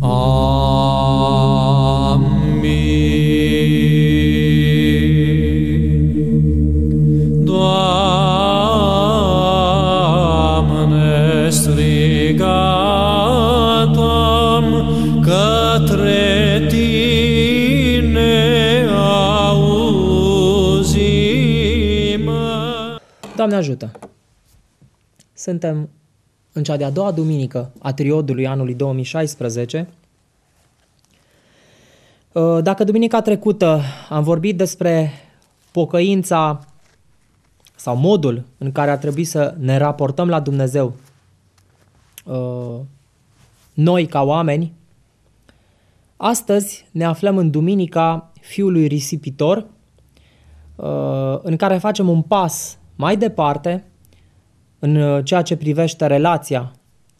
Amin. Doamne, strigat-am către Tine, auzi-mă. Doamne ajută! Suntem în cea de-a doua duminică a triodului anului 2016. Uh, dacă duminica trecută am vorbit despre pocăința sau modul în care ar trebui să ne raportăm la Dumnezeu, uh, noi ca oameni, astăzi ne aflăm în Duminica Fiului Risipitor, uh, în care facem un pas mai departe în uh, ceea ce privește relația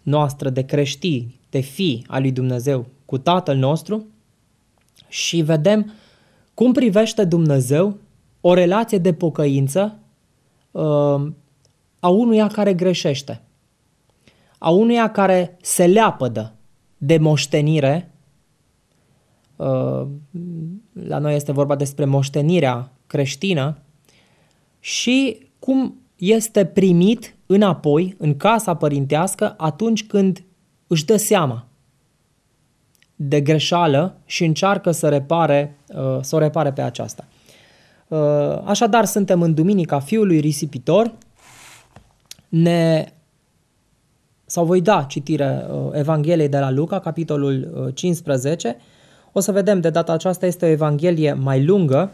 noastră de creștini, de fii al lui Dumnezeu cu Tatăl nostru și vedem cum privește Dumnezeu o relație de pocăință uh, a unuia care greșește, a unuia care se leapădă de moștenire. Uh, la noi este vorba despre moștenirea creștină și cum este primit înapoi, în casa părintească, atunci când își dă seama de greșeală și încearcă să, repare, uh, să o repare pe aceasta. Uh, așadar, suntem în Duminica Fiului Risipitor. Ne sau voi da citire uh, Evangheliei de la Luca, capitolul 15. O să vedem, de data aceasta este o Evanghelie mai lungă,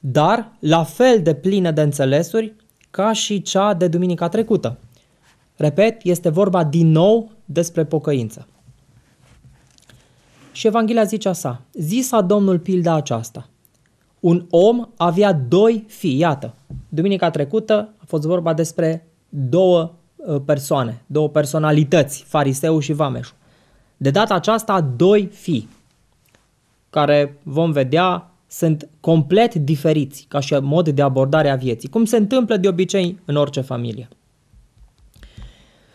dar la fel de plină de înțelesuri ca și cea de duminica trecută. Repet, este vorba din nou despre pocăință. Și Evanghelia zice așa, zisa Domnul pilda aceasta. Un om avea doi fii, iată. Duminica trecută a fost vorba despre două ă, persoane, două personalități, fariseu și vameșul. De data aceasta, doi fii, care vom vedea sunt complet diferiți ca și mod de abordare a vieții, cum se întâmplă de obicei în orice familie.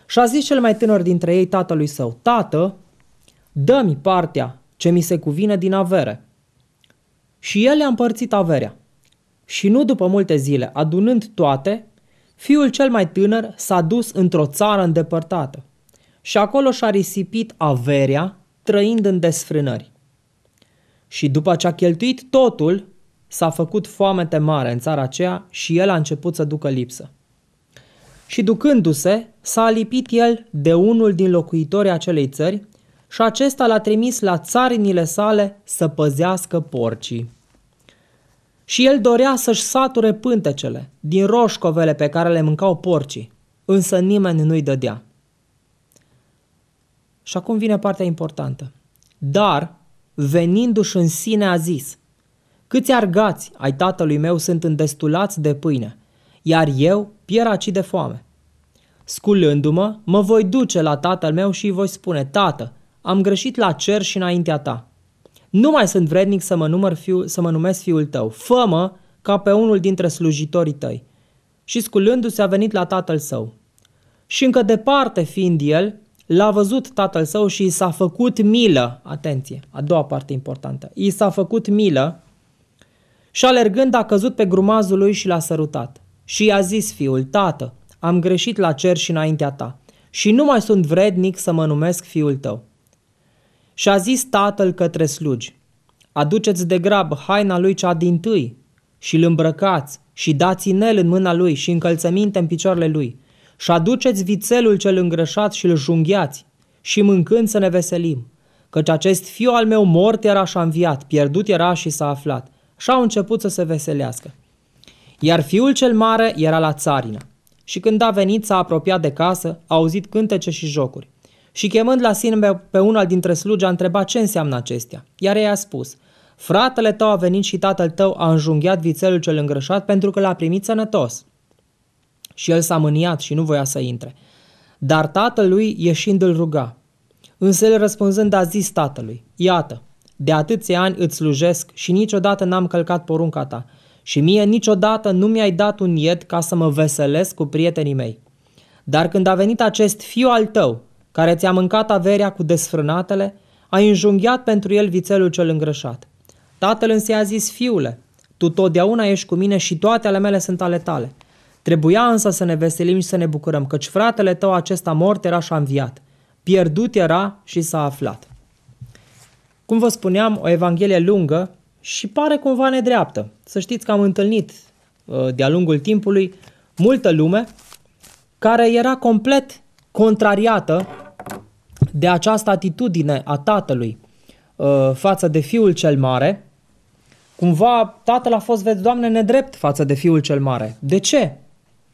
Și a zis cel mai tânăr dintre ei tatălui său, Tată, dă-mi partea ce mi se cuvine din avere. Și el le-a împărțit averea. Și nu după multe zile, adunând toate, fiul cel mai tânăr s-a dus într-o țară îndepărtată. Și acolo și-a risipit averea, trăind în desfrânări. Și după ce a cheltuit totul, s-a făcut foamete mare în țara aceea și el a început să ducă lipsă. Și ducându-se, s-a lipit el de unul din locuitorii acelei țări și acesta l-a trimis la țarinile sale să păzească porcii. Și el dorea să-și sature pântecele din roșcovele pe care le mâncau porcii, însă nimeni nu-i dădea. Și acum vine partea importantă. Dar venindu-și în sine a zis, Câți argați ai tatălui meu sunt îndestulați de pâine, iar eu pieraci de foame. Sculându-mă, mă voi duce la tatăl meu și îi voi spune, Tată, am greșit la cer și înaintea ta. Nu mai sunt vrednic să mă, număr fiul, să mă numesc fiul tău. fă ca pe unul dintre slujitorii tăi. Și sculându-se a venit la tatăl său. Și încă departe fiind el, L-a văzut tatăl său și i s-a făcut milă, atenție, a doua parte importantă, i s-a făcut milă și alergând a căzut pe grumazul lui și l-a sărutat. Și i-a zis fiul, tată, am greșit la cer și înaintea ta și nu mai sunt vrednic să mă numesc fiul tău. Și a zis tatăl către slugi, aduceți de grab haina lui cea din tâi și îl îmbrăcați și dați inel în mâna lui și încălțăminte în picioarele lui și aduceți vițelul cel îngrășat și îl junghiați și mâncând să ne veselim, căci acest fiu al meu mort era și-a înviat, pierdut era și s-a aflat și au început să se veselească. Iar fiul cel mare era la țarină și când a venit s-a apropiat de casă, a auzit cântece și jocuri. Și chemând la sine pe una dintre slugi, a întrebat ce înseamnă acestea. Iar ei a spus, fratele tău a venit și tatăl tău a înjunghiat vițelul cel îngrășat pentru că l-a primit sănătos. Și el s-a mâniat și nu voia să intre. Dar tatălui ieșind îl ruga. Însă el răspunzând a zis tatălui, iată, de atâția ani îți slujesc și niciodată n-am călcat porunca ta și mie niciodată nu mi-ai dat un ied ca să mă veselesc cu prietenii mei. Dar când a venit acest fiu al tău, care ți-a mâncat averea cu desfrânatele, ai înjunghiat pentru el vițelul cel îngrășat. Tatăl însă i-a zis, fiule, tu totdeauna ești cu mine și toate ale mele sunt ale tale. Trebuia însă să ne veselim și să ne bucurăm, căci fratele tău acesta mort era și-a înviat. Pierdut era și s-a aflat. Cum vă spuneam, o evanghelie lungă și pare cumva nedreaptă. Să știți că am întâlnit uh, de-a lungul timpului multă lume care era complet contrariată de această atitudine a tatălui uh, față de fiul cel mare, cumva tatăl a fost, vezi, Doamne, nedrept față de fiul cel mare. De ce?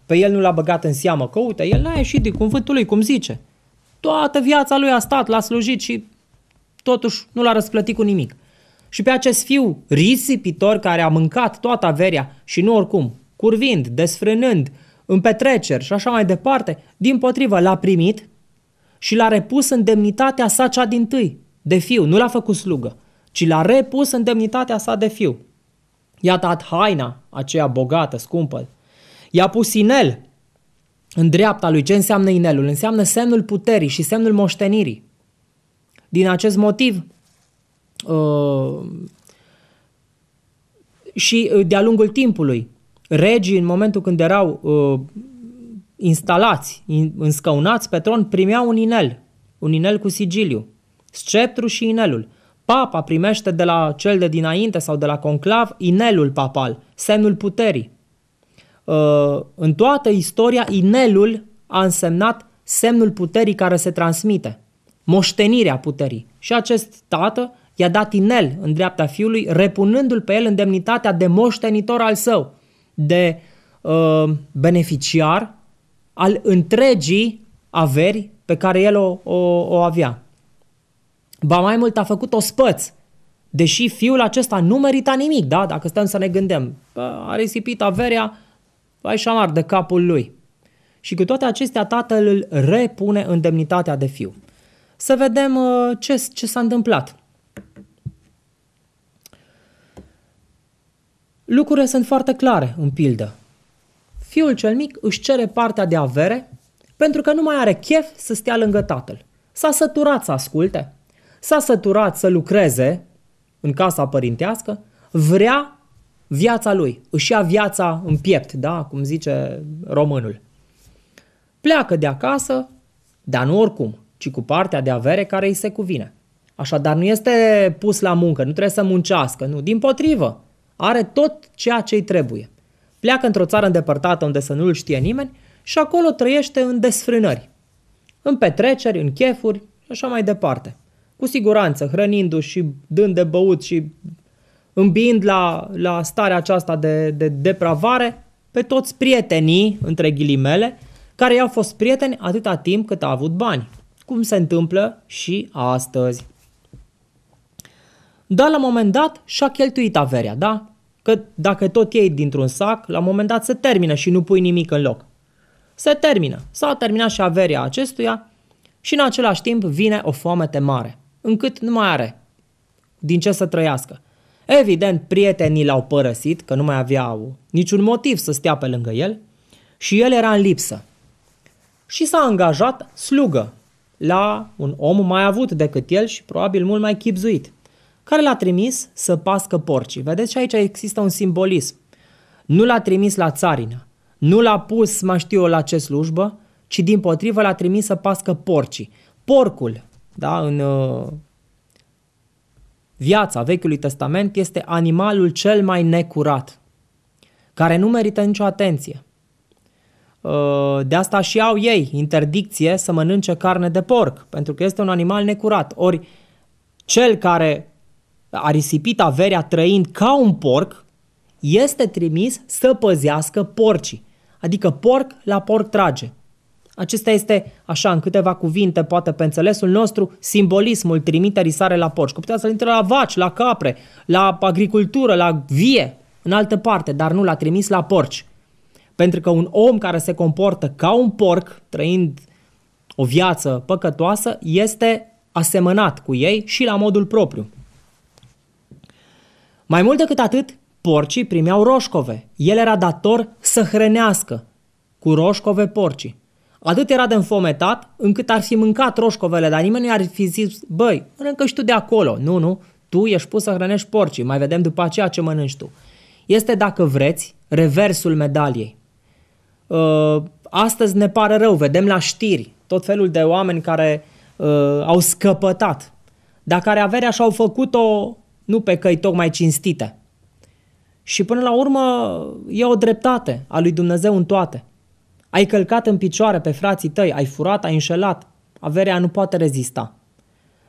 Pe el nu l-a băgat în seamă că, uite, el n-a ieșit din cuvântul lui, cum zice. Toată viața lui a stat, l-a slujit și totuși nu l-a răsplătit cu nimic. Și pe acest fiu risipitor care a mâncat toată averea și nu oricum, curvind, desfrânând, în petreceri și așa mai departe, din potrivă l-a primit și l-a repus în demnitatea sa cea din tâi, de fiu, nu l-a făcut slugă, ci l-a repus în demnitatea sa de fiu. I-a dat haina aceea bogată, scumpă, I-a pus inel în dreapta lui. Ce înseamnă inelul? Înseamnă semnul puterii și semnul moștenirii. Din acest motiv, uh, și uh, de-a lungul timpului, regii, în momentul când erau uh, instalați, in, înscăunați pe tron, primeau un inel, un inel cu sigiliu, sceptru și inelul. Papa primește de la cel de dinainte sau de la conclav inelul papal, semnul puterii. Uh, în toată istoria, inelul a însemnat semnul puterii care se transmite, moștenirea puterii. Și acest tată i-a dat inel în dreapta fiului, repunându-l pe el în demnitatea de moștenitor al său, de uh, beneficiar al întregii averi pe care el o, o, o avea. Ba mai mult a făcut o spăț, deși fiul acesta nu merita nimic, da? dacă stăm să ne gândim, A risipit averea, vai șamar de capul lui. Și cu toate acestea, tatăl îl repune în demnitatea de fiu. Să vedem uh, ce, ce s-a întâmplat. Lucrurile sunt foarte clare în pildă. Fiul cel mic își cere partea de avere pentru că nu mai are chef să stea lângă tatăl. S-a săturat să asculte, s-a săturat să lucreze în casa părintească, vrea viața lui, își ia viața în piept, da? cum zice românul. Pleacă de acasă, dar nu oricum, ci cu partea de avere care îi se cuvine. Așadar, nu este pus la muncă, nu trebuie să muncească, nu, din potrivă, are tot ceea ce îi trebuie. Pleacă într-o țară îndepărtată unde să nu-l știe nimeni și acolo trăiește în desfrânări, în petreceri, în chefuri și așa mai departe. Cu siguranță, hrănindu-și și dând de băut și îmbind la, la starea aceasta de, de depravare pe toți prietenii, între ghilimele, care i-au fost prieteni atâta timp cât a avut bani, cum se întâmplă și astăzi. Dar la un moment dat și-a cheltuit averea, da? Că dacă tot iei dintr-un sac, la un moment dat se termină și nu pui nimic în loc. Se termină. S-a terminat și averea acestuia și în același timp vine o foamete mare, încât nu mai are din ce să trăiască. Evident, prietenii l-au părăsit, că nu mai aveau niciun motiv să stea pe lângă el și el era în lipsă. Și s-a angajat slugă la un om mai avut decât el și probabil mult mai chipzuit, care l-a trimis să pască porcii. Vedeți și aici există un simbolism. Nu l-a trimis la țarină, nu l-a pus, mă știu la ce slujbă, ci din potrivă l-a trimis să pască porcii. Porcul, da, în uh, Viața Vechiului Testament este animalul cel mai necurat, care nu merită nicio atenție. Ă, de asta și au ei interdicție să mănânce carne de porc, pentru că este un animal necurat. Ori cel care a risipit averea trăind ca un porc, este trimis să păzească porcii. Adică porc la porc trage. Acesta este, așa, în câteva cuvinte, poate pe înțelesul nostru, simbolismul trimiterii sare la porci. Că putea să-l intre la vaci, la capre, la agricultură, la vie, în altă parte, dar nu l-a trimis la porci. Pentru că un om care se comportă ca un porc, trăind o viață păcătoasă, este asemănat cu ei și la modul propriu. Mai mult decât atât, porcii primeau roșcove. El era dator să hrănească cu roșcove porcii. Atât era de înfometat încât ar fi mâncat roșcovele, dar nimeni nu i-ar fi zis, băi, mănâncă și tu de acolo. Nu, nu, tu ești pus să hrănești porcii, mai vedem după aceea ce mănânci tu. Este, dacă vreți, reversul medaliei. Uh, astăzi ne pare rău, vedem la știri tot felul de oameni care uh, au scăpătat, dar care averea și-au făcut-o nu pe căi tocmai cinstite. Și până la urmă e o dreptate a lui Dumnezeu în toate. Ai călcat în picioare pe frații tăi, ai furat, ai înșelat. Averea nu poate rezista.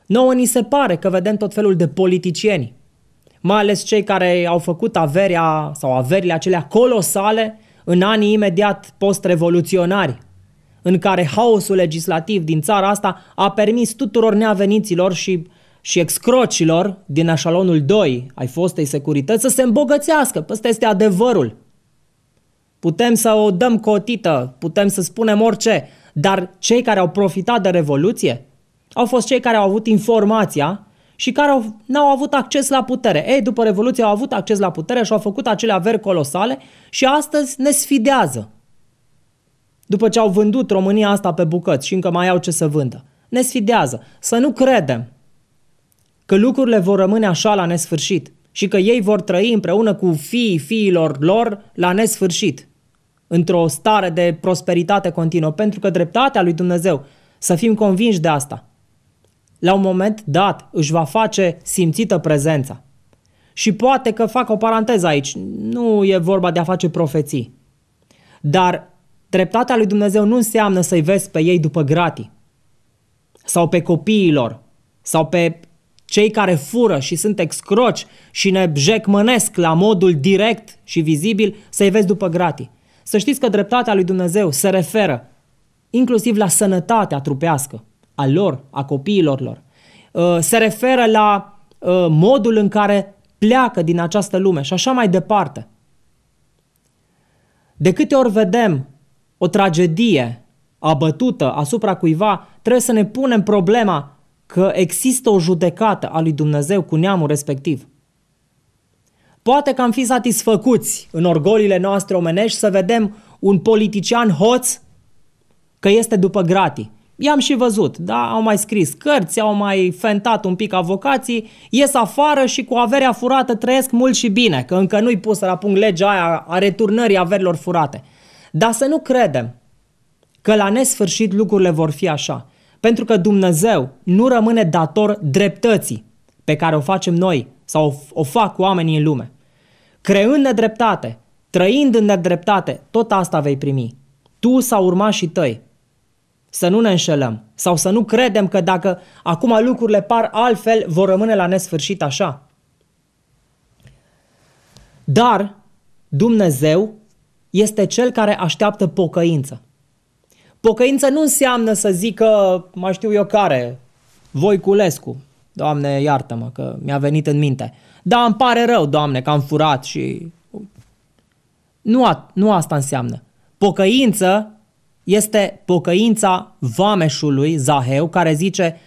Nouă ni se pare că vedem tot felul de politicieni, mai ales cei care au făcut averea sau averile acelea colosale în anii imediat post-revoluționari, în care haosul legislativ din țara asta a permis tuturor neaveniților și, și excrocilor din așalonul 2 ai fostei securități să se îmbogățească. Ăsta este adevărul putem să o dăm cotită, putem să spunem orice, dar cei care au profitat de Revoluție au fost cei care au avut informația și care au, n-au avut acces la putere. Ei, după Revoluție au avut acces la putere și au făcut acele averi colosale și astăzi ne sfidează. După ce au vândut România asta pe bucăți și încă mai au ce să vândă. Ne sfidează. Să nu credem că lucrurile vor rămâne așa la nesfârșit și că ei vor trăi împreună cu fiii fiilor lor la nesfârșit, într-o stare de prosperitate continuă, pentru că dreptatea lui Dumnezeu, să fim convinși de asta, la un moment dat își va face simțită prezența. Și poate că fac o paranteză aici, nu e vorba de a face profeții, dar dreptatea lui Dumnezeu nu înseamnă să-i vezi pe ei după gratii, sau pe copiilor, sau pe cei care fură și sunt excroci și ne jecmănesc la modul direct și vizibil, să-i vezi după gratii. Să știți că dreptatea lui Dumnezeu se referă inclusiv la sănătatea trupească a lor, a copiilor lor. Uh, se referă la uh, modul în care pleacă din această lume și așa mai departe. De câte ori vedem o tragedie abătută asupra cuiva, trebuie să ne punem problema că există o judecată a lui Dumnezeu cu neamul respectiv. Poate că am fi satisfăcuți în orgolile noastre omenești să vedem un politician hoț că este după gratii. I-am și văzut, da, au mai scris cărți, au mai fentat un pic avocații, ies afară și cu averea furată trăiesc mult și bine, că încă nu-i pusă la punct legea aia a returnării averilor furate. Dar să nu credem că la nesfârșit lucrurile vor fi așa. Pentru că Dumnezeu nu rămâne dator dreptății pe care o facem noi sau o fac oamenii în lume. Creând nedreptate, trăind în nedreptate, tot asta vei primi. Tu sau urmașii tăi. Să nu ne înșelăm sau să nu credem că dacă acum lucrurile par altfel, vor rămâne la nesfârșit așa. Dar Dumnezeu este cel care așteaptă pocăință. Pocăință nu înseamnă să zică, mă știu eu care, Voiculescu. Doamne, iartă-mă că mi-a venit în minte. Da, îmi pare rău, Doamne, că am furat și... Nu, a, nu asta înseamnă. Pocăință este pocăința vameșului Zaheu care zice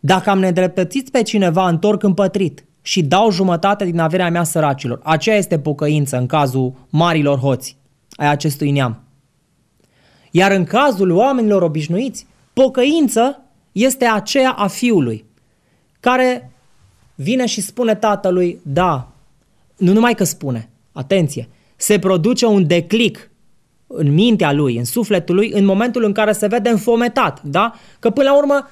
dacă am nedreptățit pe cineva, întorc împătrit și dau jumătate din averea mea săracilor. Aceea este pocăință în cazul marilor hoți ai acestui neam. Iar în cazul oamenilor obișnuiți, pocăință este aceea a fiului, care vine și spune tatălui, da, nu numai că spune, atenție, se produce un declic în mintea lui, în sufletul lui, în momentul în care se vede înfometat, da? Că până la urmă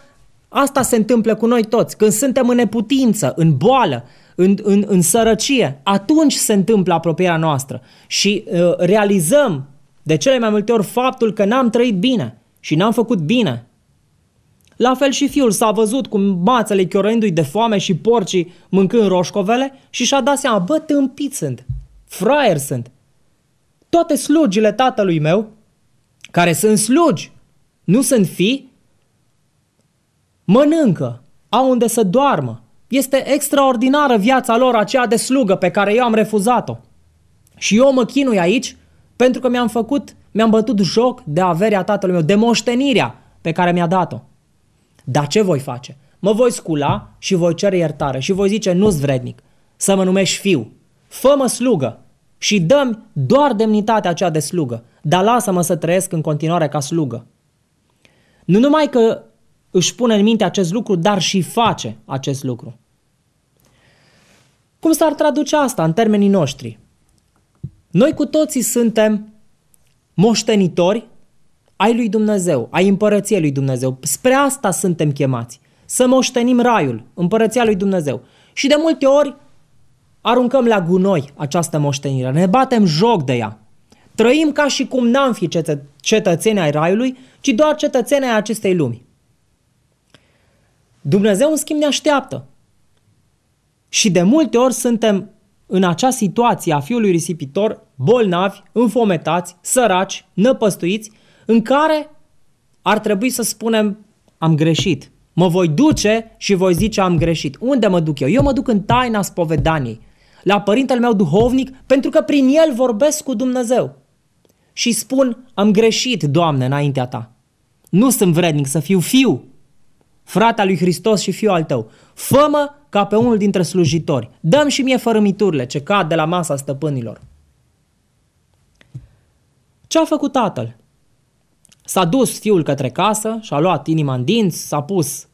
asta se întâmplă cu noi toți. Când suntem în neputință, în boală, în, în, în sărăcie, atunci se întâmplă apropierea noastră și uh, realizăm de cele mai multe ori faptul că n-am trăit bine și n-am făcut bine. La fel și fiul s-a văzut cum mațele chiorându-i de foame și porcii mâncând roșcovele și și-a dat seama, bă, tâmpit sunt, fraier sunt. Toate slugile tatălui meu, care sunt slugi, nu sunt fi, mănâncă, au unde să doarmă. Este extraordinară viața lor aceea de slugă pe care eu am refuzat-o. Și eu mă chinui aici pentru că mi-am făcut, mi-am bătut joc de averea tatălui meu, de moștenirea pe care mi-a dat-o. Dar ce voi face? Mă voi scula și voi cere iertare și voi zice, nu-s vrednic să mă numești fiu. Fă-mă slugă și dă-mi doar demnitatea aceea de slugă, dar lasă-mă să trăiesc în continuare ca slugă. Nu numai că își pune în minte acest lucru, dar și face acest lucru. Cum s-ar traduce asta în termenii noștri? Noi cu toții suntem moștenitori ai lui Dumnezeu, ai împărăției lui Dumnezeu. Spre asta suntem chemați. Să moștenim raiul, împărăția lui Dumnezeu. Și de multe ori aruncăm la gunoi această moștenire, ne batem joc de ea. Trăim ca și cum n-am fi cetă- cetățeni ai raiului, ci doar cetățeni ai acestei lumi. Dumnezeu, în schimb, ne așteaptă. Și de multe ori suntem în acea situație a fiului risipitor, bolnavi, înfometați, săraci, năpăstuiți, în care ar trebui să spunem am greșit. Mă voi duce și voi zice am greșit. Unde mă duc eu? Eu mă duc în taina spovedaniei, la părintele meu duhovnic, pentru că prin el vorbesc cu Dumnezeu. Și spun, am greșit, Doamne, înaintea ta. Nu sunt vrednic să fiu fiu frata lui Hristos și fiul al tău, fă ca pe unul dintre slujitori, dăm și mie fărâmiturile ce cad de la masa stăpânilor. Ce a făcut tatăl? S-a dus fiul către casă și a luat inima în dinți, s-a pus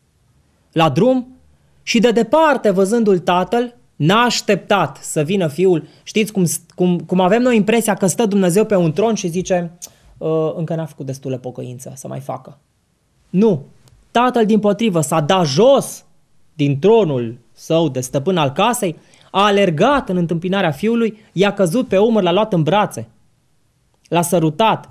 la drum și de departe, văzându-l tatăl, n-a așteptat să vină fiul. Știți cum, cum, cum avem noi impresia că stă Dumnezeu pe un tron și zice ă, încă n-a făcut destule pocăință să mai facă. Nu, Tatăl, din potrivă, s-a dat jos din tronul său de stăpân al casei, a alergat în întâmpinarea fiului, i-a căzut pe umăr, l-a luat în brațe, l-a sărutat,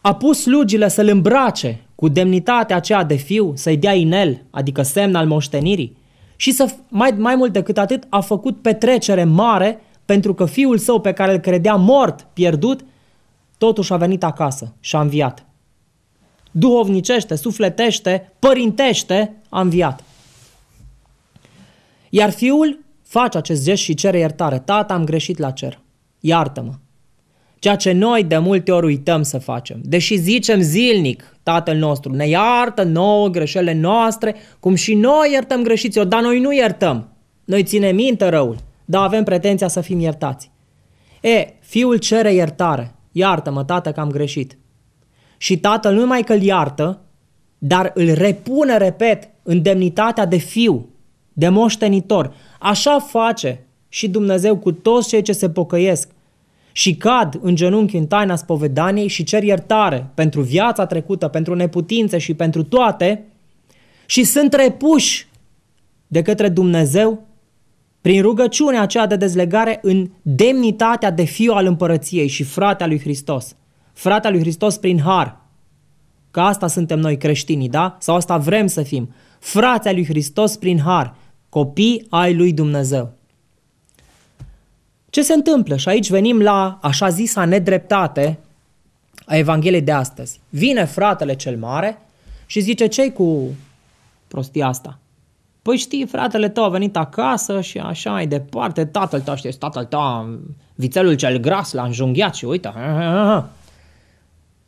a pus slugile să-l îmbrace cu demnitatea aceea de fiu, să-i dea inel, adică semn al moștenirii, și să, mai, mai mult decât atât, a făcut petrecere mare pentru că fiul său pe care îl credea mort, pierdut, totuși a venit acasă și a înviat duhovnicește, sufletește, părintește, a înviat. Iar fiul face acest gest și cere iertare. Tata, am greșit la cer. Iartă-mă. Ceea ce noi de multe ori uităm să facem. Deși zicem zilnic, Tatăl nostru, ne iartă nouă greșelile noastre, cum și noi iertăm greșiților, dar noi nu iertăm. Noi ținem minte răul, dar avem pretenția să fim iertați. E, fiul cere iertare. Iartă-mă, tată, că am greșit și tatăl nu numai că îl iartă, dar îl repune, repet, în demnitatea de fiu, de moștenitor. Așa face și Dumnezeu cu toți cei ce se pocăiesc și cad în genunchi în taina spovedaniei și cer iertare pentru viața trecută, pentru neputințe și pentru toate și sunt repuși de către Dumnezeu prin rugăciunea aceea de dezlegare în demnitatea de fiu al împărăției și frate al lui Hristos frata lui Hristos prin har. Că asta suntem noi creștinii, da? Sau asta vrem să fim. Frații lui Hristos prin har, copii ai lui Dumnezeu. Ce se întâmplă? Și aici venim la așa zisa nedreptate a Evangheliei de astăzi. Vine fratele cel mare și zice, ce cu prostia asta? Păi știi, fratele tău a venit acasă și așa mai departe, tatăl tău, știi, tatăl tău, vițelul cel gras l-a înjunghiat și uite,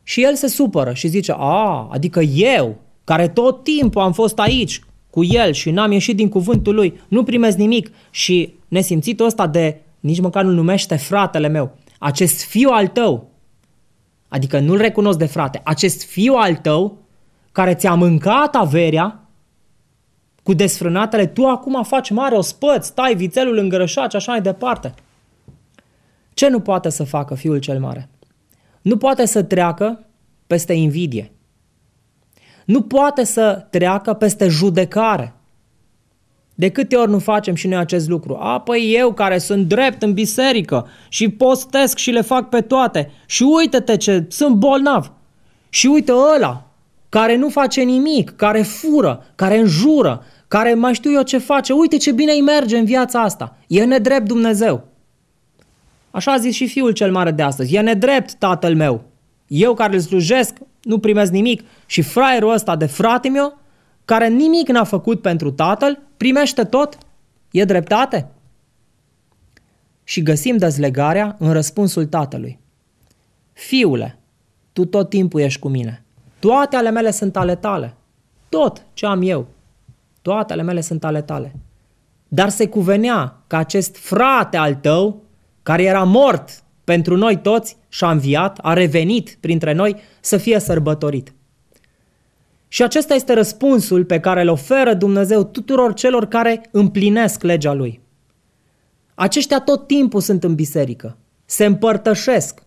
și el se supără și zice, a, adică eu, care tot timpul am fost aici cu el și n-am ieșit din cuvântul lui, nu primez nimic și nesimțitul ăsta de, nici măcar nu-l numește fratele meu, acest fiu al tău, adică nu-l recunosc de frate, acest fiu al tău care ți-a mâncat averea cu desfrânatele, tu acum faci mare ospăț, tai vițelul îngrășat și așa mai departe. Ce nu poate să facă fiul cel mare? nu poate să treacă peste invidie. Nu poate să treacă peste judecare. De câte ori nu facem și noi acest lucru? A, păi eu care sunt drept în biserică și postesc și le fac pe toate și uite-te ce, sunt bolnav. Și uite ăla care nu face nimic, care fură, care înjură, care mai știu eu ce face, uite ce bine îi merge în viața asta. E nedrept Dumnezeu. Așa a zis și fiul cel mare de astăzi. E nedrept tatăl meu. Eu care îl slujesc nu primesc nimic și fraierul ăsta de frate meu, care nimic n-a făcut pentru tatăl, primește tot. E dreptate? Și găsim dezlegarea în răspunsul tatălui. Fiule, tu tot timpul ești cu mine. Toate ale mele sunt ale tale. Tot ce am eu, toate ale mele sunt ale tale. Dar se cuvenea ca acest frate al tău, care era mort pentru noi toți și a înviat, a revenit printre noi să fie sărbătorit. Și acesta este răspunsul pe care îl oferă Dumnezeu tuturor celor care împlinesc legea Lui. Aceștia tot timpul sunt în biserică, se împărtășesc,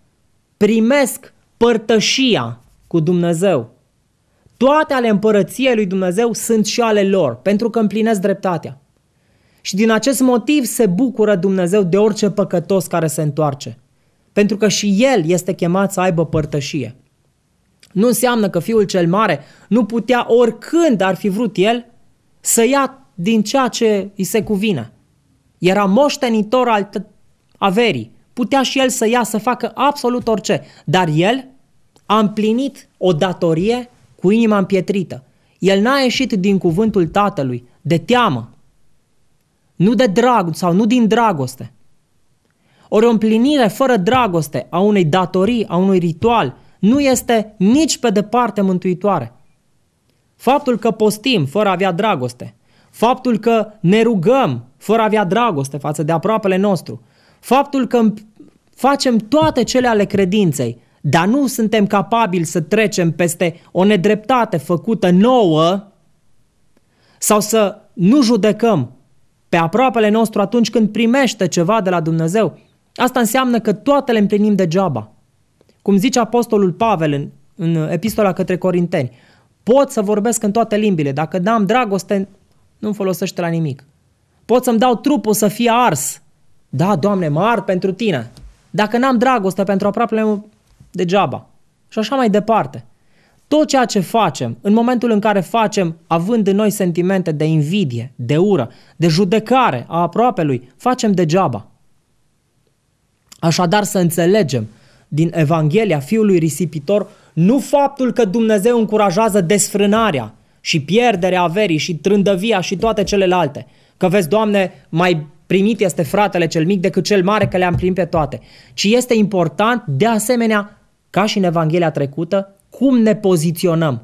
primesc părtășia cu Dumnezeu. Toate ale împărăției lui Dumnezeu sunt și ale lor, pentru că împlinesc dreptatea. Și din acest motiv se bucură Dumnezeu de orice păcătos care se întoarce. Pentru că și el este chemat să aibă părtășie. Nu înseamnă că fiul cel mare nu putea oricând ar fi vrut el să ia din ceea ce îi se cuvine. Era moștenitor al averii. Putea și el să ia să facă absolut orice. Dar el a împlinit o datorie cu inima împietrită. El n-a ieșit din cuvântul tatălui de teamă, nu de dragoste sau nu din dragoste. Ori o împlinire fără dragoste a unei datorii, a unui ritual, nu este nici pe departe mântuitoare. Faptul că postim fără a avea dragoste, faptul că ne rugăm fără a avea dragoste față de aproapele nostru, faptul că facem toate cele ale credinței, dar nu suntem capabili să trecem peste o nedreptate făcută nouă sau să nu judecăm pe aproapele nostru atunci când primește ceva de la Dumnezeu, asta înseamnă că toate le împlinim degeaba. Cum zice Apostolul Pavel în, în epistola către Corinteni, pot să vorbesc în toate limbile, dacă n-am dragoste, nu folosește la nimic. Pot să-mi dau trupul să fie ars. Da, Doamne, mă ard pentru Tine. Dacă n-am dragoste pentru aproapele meu, degeaba. Și așa mai departe. Tot ceea ce facem, în momentul în care facem, având în noi sentimente de invidie, de ură, de judecare a aproapelui, facem degeaba. Așadar să înțelegem din Evanghelia Fiului Risipitor nu faptul că Dumnezeu încurajează desfrânarea și pierderea averii și trândăvia și toate celelalte. Că vezi, Doamne, mai primit este fratele cel mic decât cel mare că le-am primit pe toate. Ci este important, de asemenea, ca și în Evanghelia trecută, cum ne poziționăm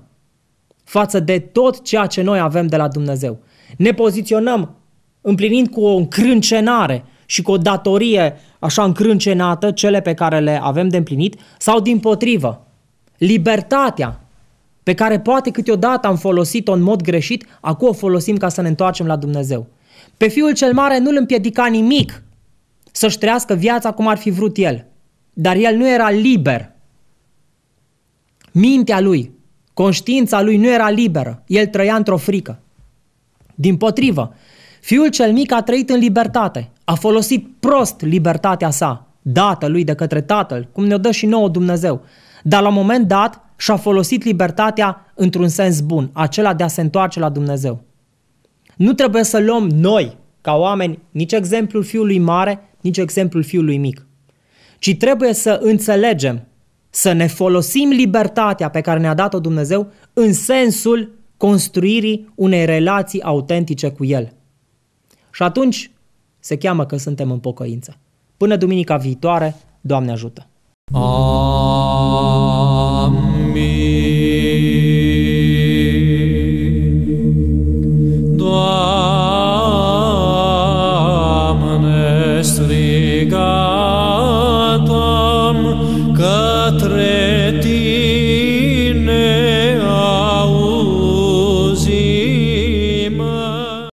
față de tot ceea ce noi avem de la Dumnezeu. Ne poziționăm împlinind cu o încrâncenare și cu o datorie așa încrâncenată cele pe care le avem de împlinit sau din potrivă. Libertatea pe care poate câteodată am folosit-o în mod greșit, acum o folosim ca să ne întoarcem la Dumnezeu. Pe fiul cel mare nu îl împiedica nimic să-și trăiască viața cum ar fi vrut el, dar el nu era liber mintea lui, conștiința lui nu era liberă, el trăia într-o frică. Din potrivă, fiul cel mic a trăit în libertate, a folosit prost libertatea sa, dată lui de către tatăl, cum ne-o dă și nouă Dumnezeu. Dar la un moment dat și-a folosit libertatea într-un sens bun, acela de a se întoarce la Dumnezeu. Nu trebuie să luăm noi, ca oameni, nici exemplul fiului mare, nici exemplul fiului mic, ci trebuie să înțelegem să ne folosim libertatea pe care ne-a dat-o Dumnezeu în sensul construirii unei relații autentice cu El. Și atunci se cheamă că suntem în pocăință. Până duminica viitoare, Doamne ajută! Amin.